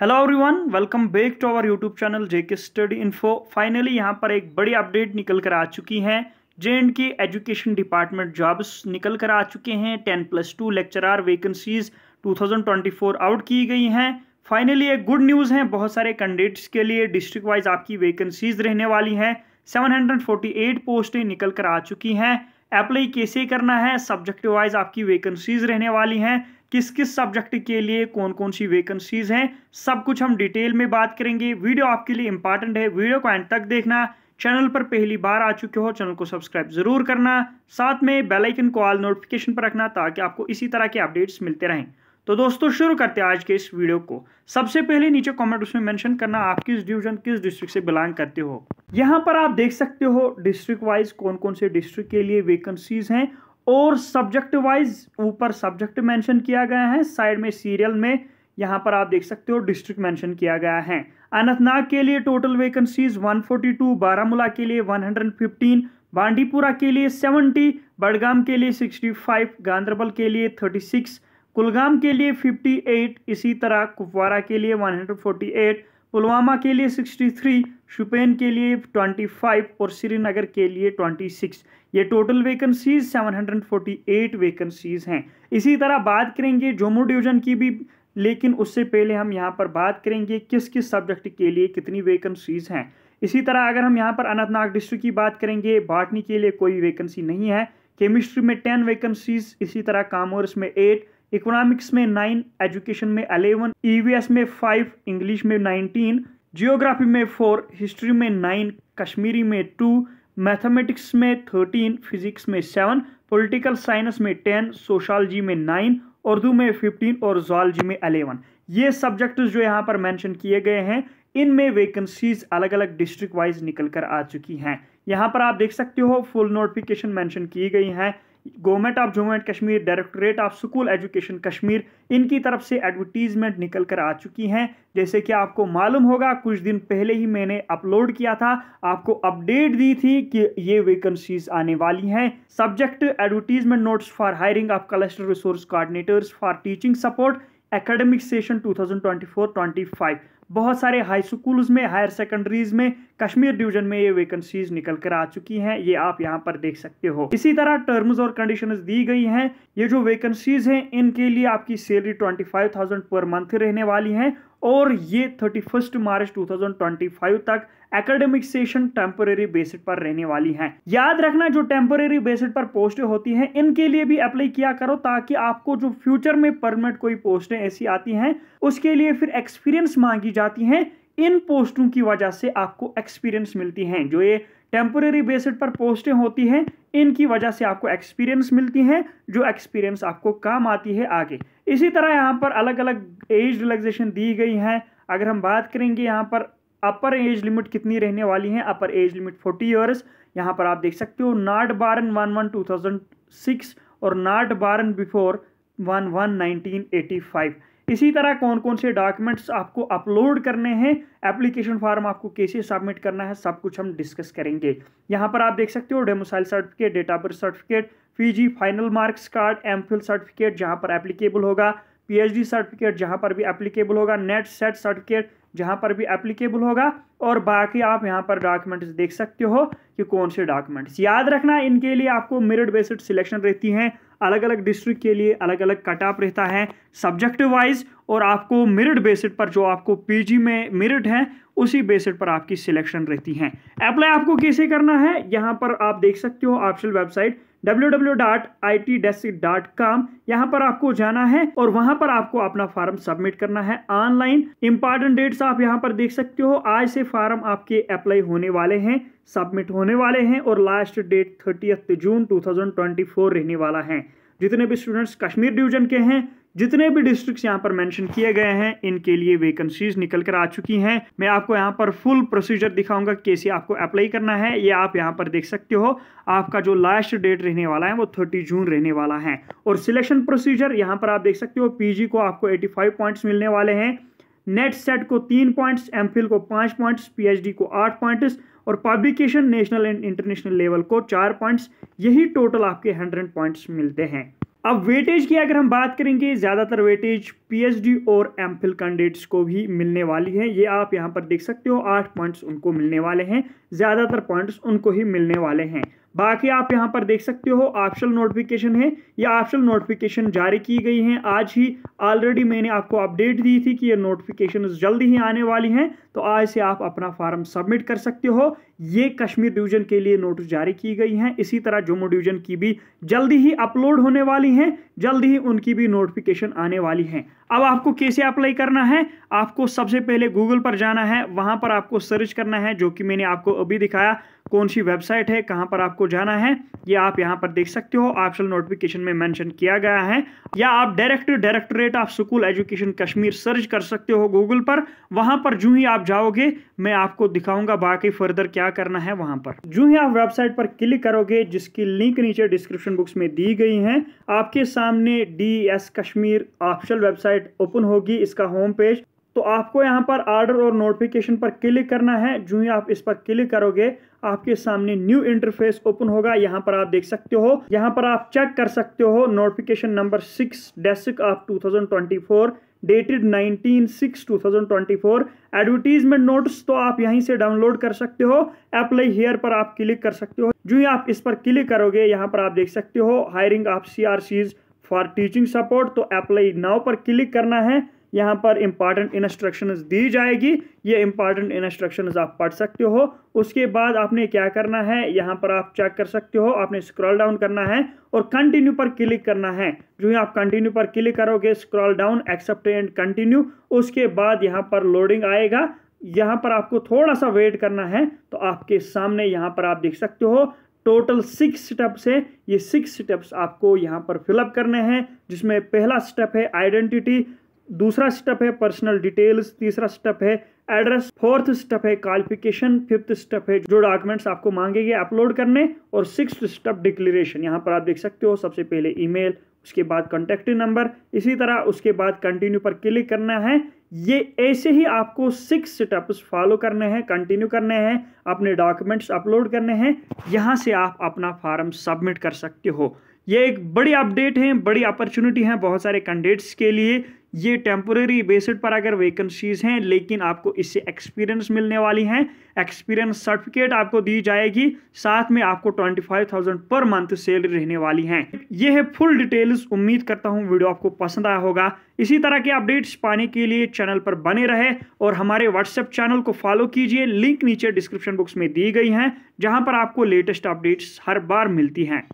hello everyone welcome back to our YouTube channel JK study info finally यहाँ पर एक बड़ी अपडेट निकल कर आ चुकी है J and K education department jobs निकल कर आ चुके हैं ten plus two lecturer vacancies 2024 out की गई हैं फाइनली एक गुड न्यूज़ है बहुत सारे कैंडिडेट्स के लिए डिस्ट्रिक्ट वाइज आपकी वैकेंसीज रहने वाली हैं एट पोस्टें निकल कर आ चुकी हैं अप्लाई कैसे करना है सब्जेक्ट वाइज आपकी वैकेंसीज रहने वाली हैं किस किस सब्जेक्ट के लिए कौन कौन सी वैकेंसीज हैं सब कुछ हम डिटेल में बात करेंगे वीडियो आपके लिए इंपॉर्टेंट है वीडियो को एंड तक देखना चैनल पर पहली बार आ चुके हो चैनल को सब्सक्राइब जरूर करना साथ में बेल आइकन को ऑल नोटिफिकेशन पर रखना ताकि आपको इसी तरह के अपडेट्स मिलते रहें तो दोस्तों शुरू करते हैं आज के इस वीडियो को सबसे पहले नीचे कमेंट उसमें मेंशन करना आप किस डिवीजन किस डिस्ट्रिक्ट से बिलोंग करते हो यहाँ पर आप देख सकते हो डिस्ट्रिक्ट वाइज कौन कौन से डिस्ट्रिक्ट के लिए वैकेंसीज हैं और सब्जेक्ट वाइज ऊपर सब्जेक्ट मेंशन किया गया है साइड में सीरियल में यहाँ पर आप देख सकते हो डिस्ट्रिक्ट मेंशन किया गया है अनंतनाग के लिए टोटल वैकेंसीज 142 बारामूला के लिए 115 बांडीपुरा के लिए 70 बड़गाम के लिए 65 गांधरबल के लिए 36 कुलगाम के लिए 58 इसी तरह कुपवारा के लिए 148 पुलवामा के लिए 63, शुपेन के लिए 25 और श्रीनगर के लिए 26 ये टोटल वैकेंसीज 748 वैकेंसीज हैं इसी तरह बात करेंगे जम्मू डिवीजन की भी लेकिन उससे पहले हम यहाँ पर बात करेंगे किस किस सब्जेक्ट के लिए कितनी वैकेंसीज हैं इसी तरह अगर हम यहाँ पर अनंतनाग डिस्ट्रिक्ट की बात करेंगे बाटनी के लिए कोई वैकेंसी नहीं है केमिस्ट्री में टेन वैकेंसीज इसी तरह कामर्स में एट इकोनॉमिक्स में नाइन एजुकेशन में अलेवन ईवीएस e में फाइव इंग्लिश में नाइनटीन जियोग्राफी में फोर हिस्ट्री में नाइन कश्मीरी में टू मैथमेटिक्स में थर्टीन फिजिक्स में सेवन पॉलिटिकल साइंस में टेन सोशलॉजी में नाइन उर्दू में फिफ्टीन और जोलॉजी में अलेवन ये सब्जेक्ट जो यहाँ पर मेंशन किए गए हैं इनमें वैकेंसीज अलग अलग डिस्ट्रिक्ट वाइज निकल कर आ चुकी हैं यहाँ पर आप देख सकते हो फुल नोटिफिकेशन मेंशन की गई हैं government of Jammu and Kashmir directorate of school education Kashmir इनकी तरफ से एडवर्टीज़मेंट निकल कर आ चुकी हैं जैसे कि आपको मालूम होगा कुछ दिन पहले ही मैंने अपलोड किया था आपको अपडेट दी थी कि ये वैकेंसीज आने वाली हैं subject advertisement notes for hiring of cluster resource coordinators for teaching support academic session twenty five बहुत सारे हाई स्कूल्स में हायर सेकेंडरीज में कश्मीर डिवीजन में ये वैकेंसीज निकल कर आ चुकी हैं ये आप यहाँ पर देख सकते हो इसी तरह टर्म्स और कंडीशन दी गई हैं ये जो वैकेंसीज हैं इनके लिए आपकी salary twenty five thousand per month रहने वाली है और ये थर्टी फर्स्ट मार्च 2025 तक एकेडमिक सेशन टेम्पोरेरी बेसिस पर रहने वाली हैं याद रखना जो टेम्पोरी बेसिस पर पोस्टें होती हैं इनके लिए भी अप्लाई किया करो ताकि आपको जो फ्यूचर में परमानेंट कोई पोस्टें ऐसी आती हैं उसके लिए फिर एक्सपीरियंस मांगी जाती हैं इन पोस्टों की वजह से आपको एक्सपीरियंस मिलती हैं जो ये टेम्पोरेरी बेसिस पर पोस्टें होती हैं इनकी वजह से आपको एक्सपीरियंस मिलती हैं जो एक्सपीरियंस आपको काम आती है आगे इसी तरह यहाँ पर अलग अलग एज रिलैक्सेशन दी गई हैं अगर हम बात करेंगे यहाँ पर अपर एज लिमिट कितनी रहने वाली है upper age limit forty years यहाँ पर आप देख सकते हो not born one one two thousand six और not born before one one nineteen eighty five इसी तरह कौन कौन से डॉक्यूमेंट्स आपको अपलोड करने हैं एप्लीकेशन फॉर्म आपको कैसे सबमिट करना है सब कुछ हम डिस्कस करेंगे यहाँ पर आप देख सकते हो domicile certificate date of birth certificate PG final marks card M certificate जहाँ पर एप्लीकेबल होगा पीएचडी सर्टिफिकेट जहाँ पर भी एप्लीकेबल होगा नेट सेट सर्टिफिकेट जहाँ पर भी एप्लीकेबल होगा और बाकी आप यहाँ पर डॉक्यूमेंट्स देख सकते हो कि कौन से डॉक्यूमेंट्स याद रखना इनके लिए आपको मेरिट बेसड सिलेक्शन रहती हैं अलग अलग डिस्ट्रिक्ट के लिए अलग अलग कट ऑफ रहता है सब्जेक्ट वाइज और आपको मेरिट बेसिड पर जो आपको पीजी में मेरिट है उसी बेसिड पर आपकी सिलेक्शन रहती है अप्लाई आपको कैसे करना है यहाँ पर आप देख सकते हो ऑप्शनल वेबसाइट www.itdesk.com यहाँ पर आपको जाना है और वहां पर आपको अपना फॉर्म सबमिट करना है ऑनलाइन इंपॉर्टेंट डेट्स आप यहाँ पर देख सकते हो आज से फॉर्म आपके अप्लाई होने वाले हैं सबमिट होने वाले हैं और लास्ट डेट थर्टी जून 2024 रहने वाला है जितने भी स्टूडेंट्स कश्मीर डिवीजन के हैं जितने भी डिस्ट्रिक्ट यहाँ पर मेंशन किए गए हैं इनके लिए वेकेंसीज निकल कर आ चुकी हैं मैं आपको यहाँ पर फुल प्रोसीजर दिखाऊंगा कैसे आपको अप्लाई करना है ये आप यहाँ पर देख सकते हो आपका जो लास्ट डेट रहने वाला है वो थर्टी जून रहने वाला है और सिलेक्शन प्रोसीजर यहाँ पर आप देख सकते हो पी को आपको एटी पॉइंट्स मिलने वाले हैं नेट सेट को तीन पॉइंट्स एम को पाँच पॉइंट्स पी को आठ पॉइंट्स और publication national and international level को चार पॉइंट्स यही टोटल आपके हंड्रेड पॉइंट्स मिलते हैं अब वेटेज की अगर हम बात करेंगे ज़्यादातर वेटेज पीएचडी और एमफिल कैंडिडेट्स को भी मिलने वाली है ये आप यहाँ पर देख सकते हो आठ पॉइंट्स उनको मिलने वाले हैं ज़्यादातर पॉइंट्स उनको ही मिलने वाले हैं बाकी आप यहाँ पर देख सकते हो ऑप्शनल नोटिफिकेशन है ये ऑप्शनल नोटिफिकेशन जारी की गई हैं आज ही ऑलरेडी मैंने आपको अपडेट दी थी कि ये नोटिफिकेशन जल्दी ही आने वाली हैं तो आज से आप अपना फॉर्म सबमिट कर सकते हो ये कश्मीर डिवीजन के लिए नोटिस जारी की गई हैं इसी तरह जम्मू डिवीजन की भी जल्दी ही अपलोड होने वाली हैं जल्दी ही उनकी भी नोटिफिकेशन आने वाली हैं अब आपको कैसे अप्लाई करना है आपको सबसे पहले गूगल पर जाना है वहां पर आपको सर्च करना है जो कि मैंने आपको अभी दिखाया कौन सी वेबसाइट है कहाँ पर आपको जाना है ये आप यहाँ पर देख सकते हो ऑप्शनल नोटिफिकेशन में मेंशन किया गया है या आप direct directorate of school education Kashmir search कर सकते हो गूगल पर वहां पर जू ही आप जाओगे मैं आपको दिखाऊंगा बाकी फर्दर क्या करना है वहां पर जू ही आप वेबसाइट पर क्लिक करोगे जिसकी लिंक नीचे डिस्क्रिप्शन बुक्स में दी गई है आपके सामने D Kashmir optional website website open होगी इसका होम पेज तो आपको यहाँ पर आर्डर और नोटिफिकेशन पर क्लिक करना है जो ही आप इस पर क्लिक करोगे आपके सामने न्यू इंटरफेस ओपन होगा यहाँ पर आप देख सकते हो यहाँ पर आप चेक कर सकते हो notification number six desk of 2024 dated 19 six 2024 advertisement notes तो आप यहीं से डाउनलोड कर सकते हो अप्लाई हेयर पर आप क्लिक कर सकते हो जो ही आप इस पर क्लिक करोगे यहाँ पर आप देख सकते हो hiring of C R Cs for teaching support तो अप्लाई नाउ पर क्लिक करना है यहाँ पर इंपॉर्टेंट इंस्ट्रक्शंस दी जाएगी ये इंपॉर्टेंट इंस्ट्रक्शंस आप पढ़ सकते हो उसके बाद आपने क्या करना है यहाँ पर आप चेक कर सकते हो आपने स्क्रॉल डाउन करना है और कंटिन्यू पर क्लिक करना है जो ही आप कंटिन्यू पर क्लिक करोगे scroll down accept and continue उसके बाद यहाँ पर लोडिंग आएगा यहाँ पर आपको थोड़ा सा वेट करना है तो आपके सामने यहाँ पर आप देख सकते हो टोटल सिक्स स्टेप्स है ये सिक्स स्टेप्स आपको यहाँ पर फिलअप करने हैं जिसमें पहला स्टेप है आइडेंटिटी दूसरा स्टेप है पर्सनल डिटेल्स तीसरा स्टेप है एड्रेस फोर्थ स्टेप है क्वालिफिकेशन फिफ्थ स्टेप है जो डॉक्यूमेंट्स आपको मांगेंगे अपलोड करने और सिक्स स्टेप डिक्लेरेशन यहाँ पर आप देख सकते हो सबसे पहले ईमेल उसके बाद कॉन्टैक्ट नंबर इसी तरह उसके बाद कंटिन्यू पर क्लिक करना है ये ऐसे ही आपको सिक्स स्टेप्स फॉलो करने हैं कंटिन्यू करने हैं अपने डॉक्यूमेंट्स अपलोड करने हैं यहाँ से आप अपना फॉर्म सबमिट कर सकते हो ये एक बड़ी अपडेट है बड़ी अपॉर्चुनिटी है बहुत सारे कैंडिडेट्स के लिए ये टेम्पोरेरी बेसिड पर अगर वैकेंसीज हैं लेकिन आपको इससे एक्सपीरियंस मिलने वाली हैं एक्सपीरियंस सर्टिफिकेट आपको दी जाएगी साथ में आपको twenty five thousand per month salary रहने वाली हैं ये है फुल डिटेल्स उम्मीद करता हूँ वीडियो आपको पसंद आया होगा इसी तरह के अपडेट्स पाने के लिए चैनल पर बने रहे और हमारे व्हाट्सएप चैनल को फॉलो कीजिए लिंक नीचे डिस्क्रिप्शन बॉक्स में दी गई हैं जहाँ पर आपको लेटेस्ट अपडेट्स हर बार मिलती हैं